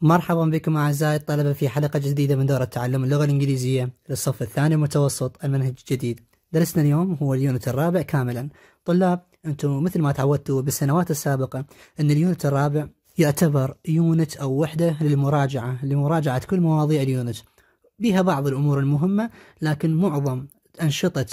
مرحبا بكم أعزائي الطلبة في حلقة جديدة من دورة تعلم اللغة الإنجليزية للصف الثاني المتوسط المنهج الجديد درسنا اليوم هو اليونت الرابع كاملا طلاب أنتم مثل ما تعودتوا بالسنوات السابقة أن اليونت الرابع يعتبر يونت أو وحدة للمراجعة لمراجعة كل مواضيع اليونت بها بعض الأمور المهمة لكن معظم أنشطة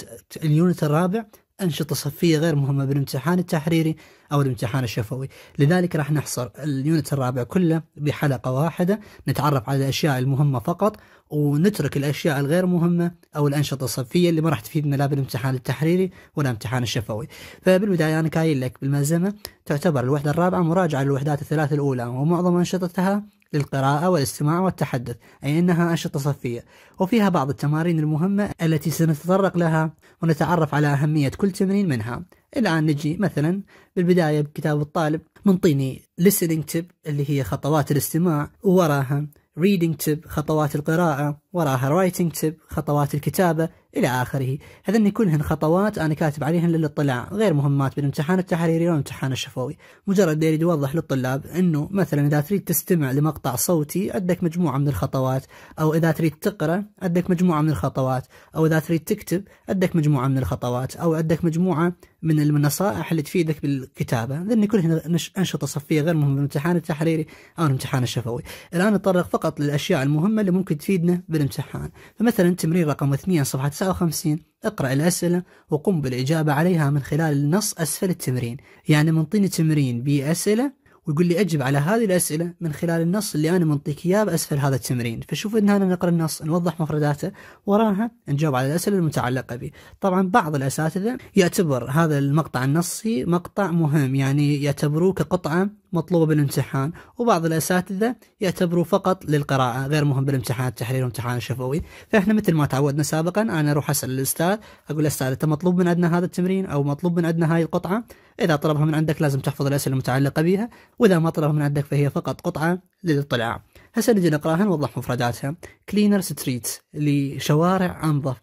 اليونت الرابع أنشطة صفية غير مهمة بالامتحان التحريري أو الامتحان الشفوي لذلك راح نحصر اليونت الرابع كله بحلقة واحدة نتعرف على الأشياء المهمة فقط ونترك الأشياء الغير مهمة أو الأنشطة الصفية اللي ما راح تفيدنا لا بالامتحان التحريري ولا الامتحان الشفوي فبالبداية أنا كايل لك بالملزمة تعتبر الوحدة الرابعة مراجعة للوحدات الثلاث الأولى ومعظم أنشطتها للقراءة والاستماع والتحدث أي أنها أنشطة صفية وفيها بعض التمارين المهمة التي سنتطرق لها ونتعرف على أهمية كل تمرين منها الآن نجي مثلا بالبداية بكتاب الطالب منطيني listening tip اللي هي خطوات الاستماع ووراها reading tip خطوات القراءة وراها writing tip خطوات الكتابة إلى آخره هذني كلهن خطوات أنا كاتب عليهن للاطلاع غير مهمات بالامتحان التحريري والامتحان الشفوي مجرد يريد يوضح للطلاب أنه مثلا إذا تريد تستمع لمقطع صوتي عندك مجموعة من الخطوات أو إذا تريد تقرأ عندك مجموعة من الخطوات أو إذا تريد تكتب عندك مجموعة من الخطوات أو عندك مجموعة من النصائح اللي تفيدك بالكتابة لأن كلها أنشطة صفية غير مهمة بالامتحان التحريري أو الامتحان الشفوي الآن نتطرق فقط للأشياء المهمة اللي ممكن تفيدنا بالامتحان فمثلا تمرين رقم 2 صفحة 59 اقرأ الأسئلة وقم بالإجابة عليها من خلال النص أسفل التمرين يعني منطيني تمرين بأسئلة ويقول لي اجب على هذه الاسئله من خلال النص اللي انا منطيك اياه باسفل هذا التمرين فشوف ان انا نقرا النص نوضح مفرداته وراها نجاوب على الاسئله المتعلقه به طبعا بعض الاساتذه يعتبر هذا المقطع النصي مقطع مهم يعني يعتبروه كقطعه مطلوبه بالامتحان وبعض الاساتذه يعتبروه فقط للقراءه غير مهم بالامتحان التحرير والامتحان الشفوي فاحنا مثل ما تعودنا سابقا انا اروح اسال الاستاذ اقول له استاذ انت مطلوب من عندنا هذا التمرين او مطلوب من عندنا هاي القطعه إذا طلبها من عندك لازم تحفظ الأسئلة المتعلقة بها وإذا ما طلبها من عندك فهي فقط قطعة للاطلاع هسه نجي نقراها نوضح مفرداتها cleaner streets لشوارع أنظف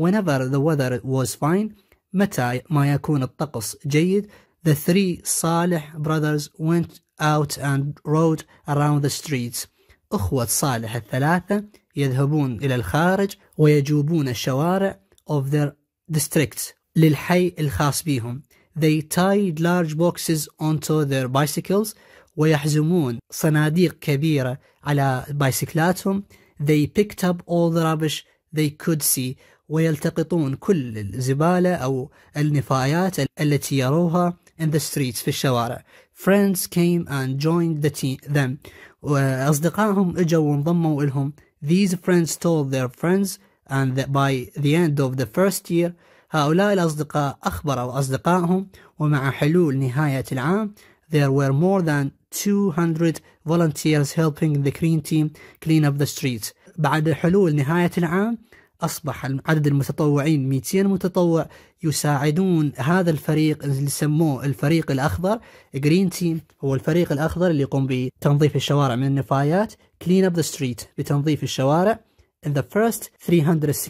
whenever the weather was fine متى ما يكون الطقس جيد the three صالح brothers went out and rode around the streets أخوة صالح الثلاثة يذهبون إلى الخارج ويجوبون الشوارع of their district للحي الخاص بهم They tied large boxes onto their bicycles ويحزمون صناديق كبيرة على بايسكلاتهم. They picked up all the rubbish they could see ويلتقطون كل الزبالة أو النفايات التي يروها in the streets في الشوارع. Friends came and joined the team, them. وأصدقائهم إجوا وانضموا إلهم. These friends told their friends and by the end of the first year هؤلاء الأصدقاء أخبروا أصدقائهم ومع حلول نهاية العام there were more than 200 volunteers helping the green team clean up the streets بعد حلول نهاية العام أصبح عدد المتطوعين 200 متطوع يساعدون هذا الفريق اللي سموه الفريق الأخضر green team هو الفريق الأخضر اللي يقوم بتنظيف الشوارع من النفايات clean up the street بتنظيف الشوارع in the first 365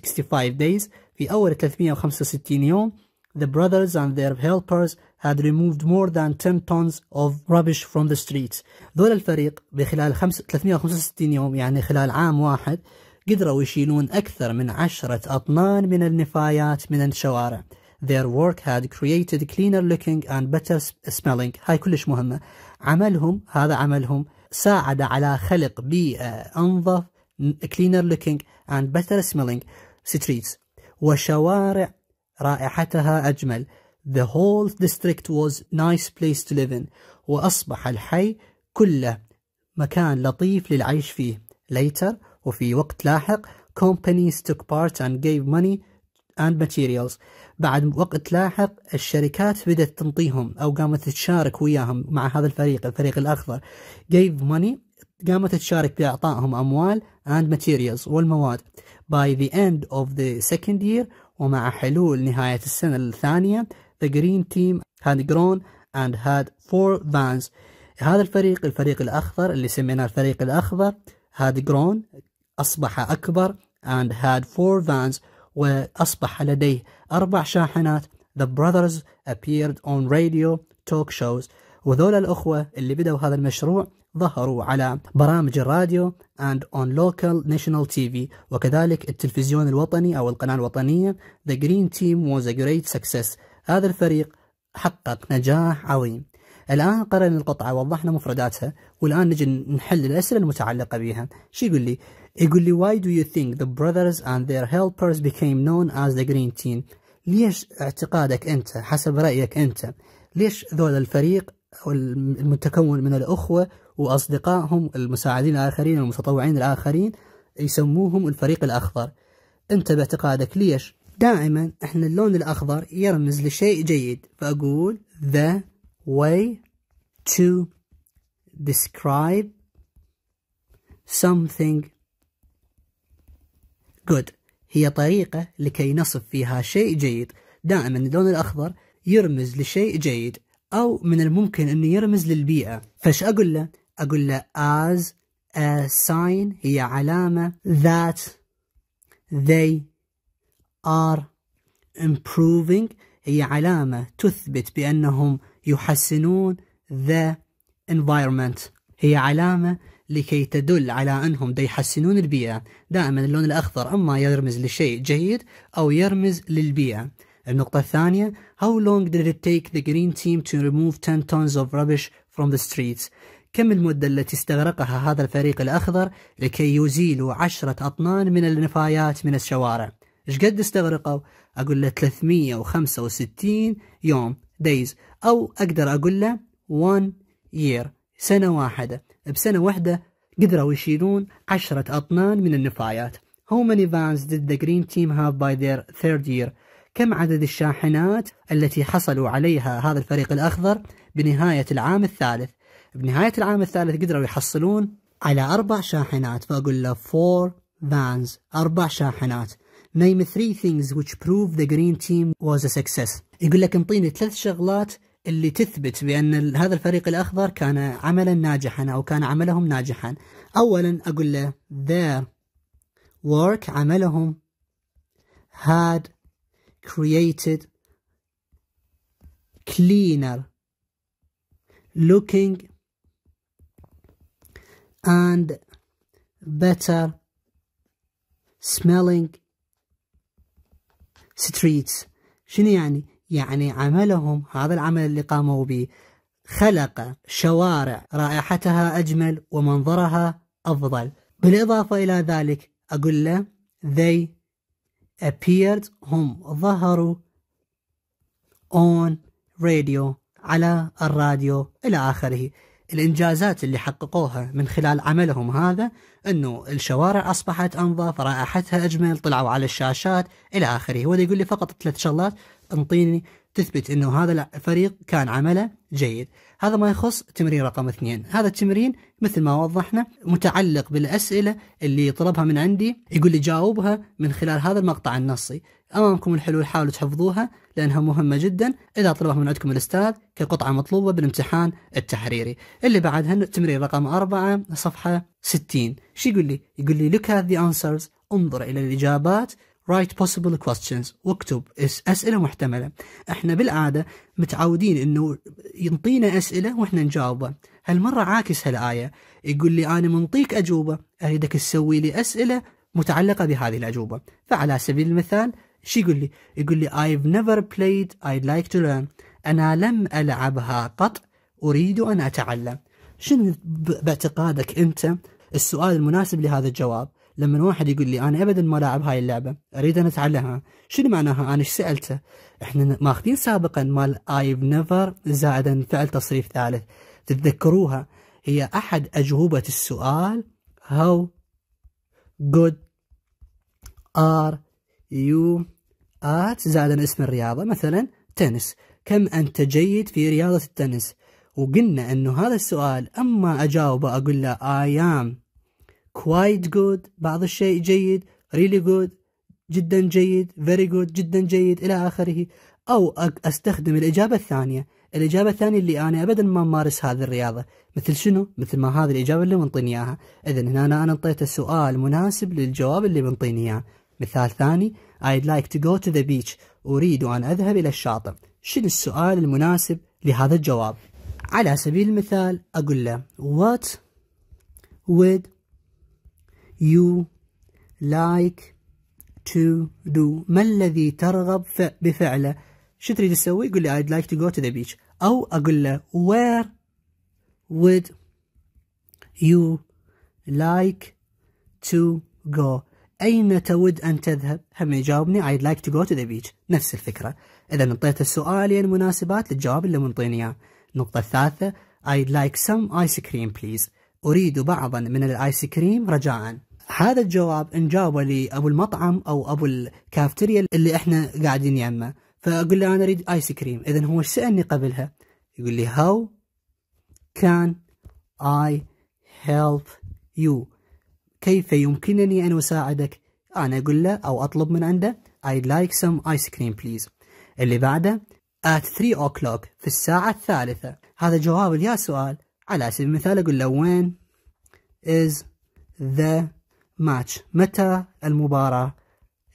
days في أول 365 يوم the brothers and their helpers had removed more than 10 tons of rubbish from the streets. دول الفريق بخلال 365 يوم يعني خلال عام واحد قدروا يشيلون أكثر من عشرة أطنان من النفايات من الشوارع. Their work had created cleaner looking and better smelling. هاي كلش مهمة. عملهم هذا عملهم ساعد على خلق بيئة أنظف cleaner looking and better smelling streets. وشوارع رائحتها أجمل The whole district was nice place to live in وأصبح الحي كله مكان لطيف للعيش فيه later وفي وقت لاحق companies took part and gave money and materials بعد وقت لاحق الشركات بدأت تنطيهم أو قامت تشارك وياهم مع هذا الفريق الفريق الأخضر gave money قامت تشارك بإعطائهم أموال and materials والمواد by the end of the second year ومع حلول نهاية السنة الثانية the green team had grown and had four vans هذا الفريق الفريق الأخضر اللي سميناه الفريق الأخضر had grown أصبح أكبر and had four vans وأصبح لديه أربع شاحنات the brothers appeared on radio talk shows وذول الأخوة اللي بدأوا هذا المشروع ظهروا على برامج الراديو and on local national TV وكذلك التلفزيون الوطني أو القناة الوطنية The Green Team was a great success هذا الفريق حقق نجاح عظيم الآن قرأنا القطعة ووضحنا مفرداتها والآن نجي نحل الأسئلة المتعلقة بها شو يقول لي؟ يقول لي why do you think the brothers and their helpers became known as the green team ليش اعتقادك أنت حسب رأيك أنت ليش ذول الفريق المتكون من الأخوة وأصدقائهم المساعدين الآخرين والمتطوعين الآخرين يسموهم الفريق الأخضر أنت باعتقادك ليش دائما احنا اللون الأخضر يرمز لشيء جيد فأقول the way to describe something good هي طريقة لكي نصف فيها شيء جيد دائما اللون الأخضر يرمز لشيء جيد أو من الممكن أنه يرمز للبيئة فش أقول له اقول له as a sign هي علامه that they are improving هي علامه تثبت بانهم يحسنون the environment هي علامه لكي تدل على انهم يحسنون البيئه دائما اللون الاخضر اما يرمز لشيء جيد او يرمز للبيئه النقطة الثانية How long did it take the green team to remove 10 tons of rubbish from the streets كم المدة التي استغرقها هذا الفريق الأخضر لكي يزيلوا عشرة أطنان من النفايات من الشوارع إيش قد استغرقوا أقول له 365 يوم دايز أو أقدر أقول له 1 year سنة واحدة بسنة واحدة قدروا يشيلون عشرة أطنان من النفايات How many vans did the green team have by their third year? كم عدد الشاحنات التي حصلوا عليها هذا الفريق الأخضر بنهاية العام الثالث؟ بنهاية العام الثالث قدروا يحصلون على أربع شاحنات فأقول له four vans أربع شاحنات name three things which prove the green team was a success يقول لك انطيني ثلاث شغلات اللي تثبت بأن هذا الفريق الأخضر كان عملا ناجحا أو كان عملهم ناجحا أولا أقول له their work عملهم had created cleaner looking and better smelling streets شنو يعني؟ يعني عملهم هذا العمل اللي قاموا به خلق شوارع رائحتها أجمل ومنظرها أفضل بالإضافة إلى ذلك أقول له they appeared هم ظهروا on radio على الراديو إلى آخره الانجازات اللي حققوها من خلال عملهم هذا انه الشوارع اصبحت انظف، رائحتها اجمل، طلعوا على الشاشات الى اخره، هو يقول لي فقط ثلاث شغلات انطيني تثبت انه هذا الفريق كان عمله جيد. هذا ما يخص تمرين رقم اثنين، هذا التمرين مثل ما وضحنا متعلق بالاسئله اللي طلبها من عندي، يقول لي جاوبها من خلال هذا المقطع النصي، امامكم الحلول حاولوا تحفظوها لانها مهمه جدا اذا طلبها من عندكم الاستاذ كقطعه مطلوبه بالامتحان التحريري اللي بعدها تمرين رقم أربعة صفحه 60 شو يقول لي يقول لي look at the answers انظر الى الاجابات write possible questions واكتب اسئله محتمله احنا بالعاده متعودين انه ينطينا اسئله واحنا نجاوبه هالمره عاكس هالايه يقول لي انا منطيك اجوبه اريدك تسوي لي اسئله متعلقه بهذه الاجوبه فعلى سبيل المثال شو يقول لي؟ يقول لي I've never played I'd like to learn أنا لم ألعبها قط أريد أن أتعلم شنو باعتقادك أنت السؤال المناسب لهذا الجواب لما واحد يقول لي أنا أبدا ما لعب هاي اللعبة أريد أن أتعلمها شنو معناها أنا ايش سألته إحنا ماخذين سابقا مال I've never زائدا فعل تصريف ثالث تتذكروها هي أحد أجوبة السؤال how good are يو آت زائد اسم الرياضة مثلا تنس كم أنت جيد في رياضة التنس وقلنا أنه هذا السؤال أما أجاوبه أقول له I am quite good بعض الشيء جيد really good جدا جيد very good جدا جيد إلى آخره أو أستخدم الإجابة الثانية الإجابة الثانية اللي أنا أبدا ما مارس هذه الرياضة مثل شنو؟ مثل ما هذه الإجابة اللي منطيني إياها إذا هنا أنا أنطيته سؤال مناسب للجواب اللي منطيني إياه مثال ثاني I'd like to go to the beach أريد أن أذهب إلى الشاطئ شنو السؤال المناسب لهذا الجواب على سبيل المثال أقول له What would you like to do ما الذي ترغب بفعله شو تريد تسوي يقول لي I'd like to go to the beach أو أقول له Where would you like to go أين تود أن تذهب؟ هم يجاوبني I'd like to go to the beach نفس الفكرة إذا السؤال يعني مناسبات للجواب اللي منطيني إياه النقطة الثالثة I'd like some ice cream please أريد بعضا من الآيس كريم رجاءً هذا الجواب لي لابو المطعم او ابو الكافتيريا اللي احنا قاعدين يمه فاقول له انا اريد ايس كريم اذا هو سالني قبلها يقول لي How can I help you؟ كيف يمكنني أن أساعدك؟ أنا أقول له أو أطلب من عنده I'd like some ice cream please اللي بعده at 3 o'clock في الساعة الثالثة هذا جواب يا سؤال على سبيل المثال أقول له when is the match متى المباراة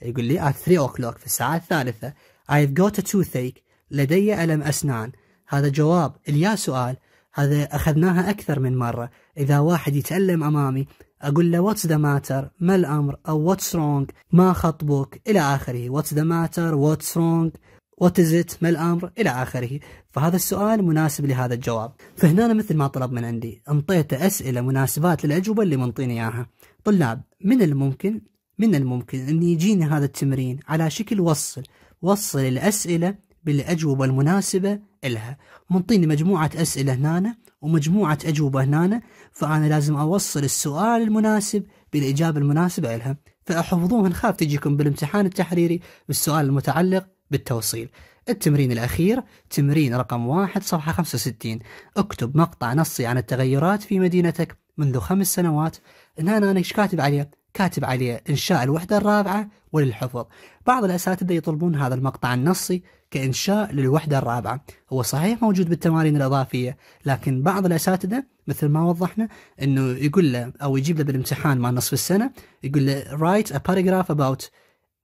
يقول لي at 3 o'clock في الساعة الثالثة I've got a toothache لدي ألم أسنان هذا جواب اليا سؤال هذا أخذناها أكثر من مرة إذا واحد يتألم أمامي اقول له واتس ذا ماتر ما الامر او واتس رونج ما خطبك الى اخره واتس ذا ماتر واتس رونج وات از ات ما الامر الى اخره فهذا السؤال مناسب لهذا الجواب فهنا أنا مثل ما طلب من عندي انطيته اسئله مناسبات للاجوبه اللي منطيني اياها طلاب من الممكن من الممكن ان يجيني هذا التمرين على شكل وصل وصل الاسئله بالاجوبه المناسبه إلها منطيني مجموعة أسئلة هنا ومجموعة أجوبة هنا فأنا لازم أوصل السؤال المناسب بالإجابة المناسبة إلها فأحفظوها نخاف تجيكم بالامتحان التحريري بالسؤال المتعلق بالتوصيل التمرين الأخير تمرين رقم واحد صفحة 65 اكتب مقطع نصي عن التغيرات في مدينتك منذ خمس سنوات هنا أنا إيش كاتب عليه؟ كاتب عليه إنشاء الوحدة الرابعة وللحفظ بعض الأساتذة يطلبون هذا المقطع النصي كإنشاء للوحدة الرابعة هو صحيح موجود بالتمارين الإضافية لكن بعض الأساتذة مثل ما وضحنا أنه يقول له أو يجيب له بالامتحان مع نصف السنة يقول له write a paragraph about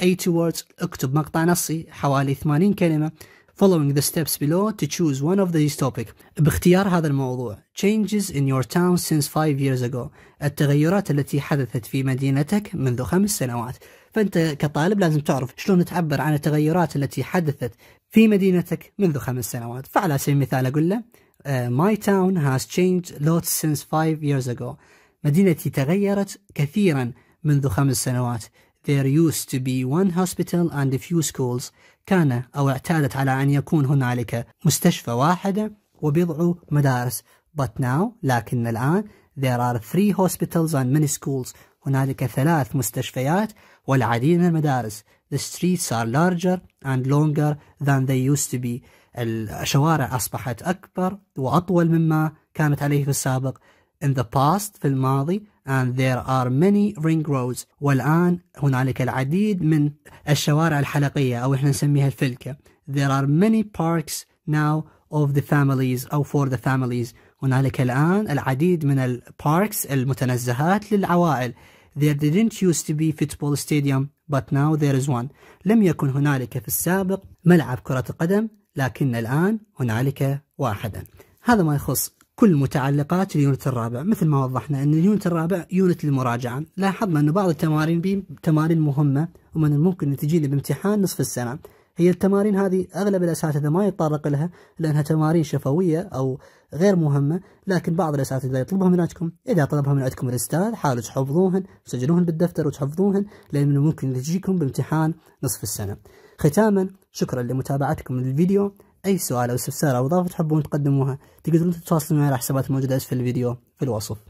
80 words اكتب مقطع نصي حوالي 80 كلمة Following the steps below to choose one of these topics باختيار هذا الموضوع Changes in your town since five years ago التغيرات التي حدثت في مدينتك منذ خمس سنوات فأنت كطالب لازم تعرف شلون تعبر عن التغيرات التي حدثت في مدينتك منذ خمس سنوات فعلى سبيل المثال أقول له uh, My town has changed lots since five years ago مدينتي تغيرت كثيرا منذ خمس سنوات There used to be one hospital and a few schools كان أو اعتادت على أن يكون هنالك مستشفى واحدة وبضع مدارس But now لكن الآن There are three hospitals and many schools هنالك ثلاث مستشفيات والعديد من المدارس The streets are larger and longer than they used to be الشوارع أصبحت أكبر وأطول مما كانت عليه في السابق In the past في الماضي and there are many ring roads والآن هنالك العديد من الشوارع الحلقية أو إحنا نسميها الفلكة there are many parks now of the families أو for the families هنالك الآن العديد من الباركس المتنزهات للعوائل there didn't used to be football stadium but now there is one لم يكن هنالك في السابق ملعب كرة قدم لكن الآن هنالك واحدا هذا ما يخص كل متعلقات اليونت الرابع مثل ما وضحنا أن اليونت الرابع يونت للمراجعة لاحظنا أن بعض التمارين بي تمارين مهمة ومن الممكن أن تجينا بامتحان نصف السنة هي التمارين هذه أغلب الأساتذة ما يتطرق لها لأنها تمارين شفوية أو غير مهمة لكن بعض الأساتذة يطلبها من عندكم إذا طلبها من عندكم الأستاذ حاولوا تحفظوهن سجلوهن بالدفتر وتحفظوهن لأن ممكن تجيكم بامتحان نصف السنة ختاما شكرا لمتابعتكم للفيديو أي سؤال أو استفسار أو إضافة تحبون تقدموها تقدرون تتواصلوا معي على الحسابات الموجودة أسفل الفيديو في الوصف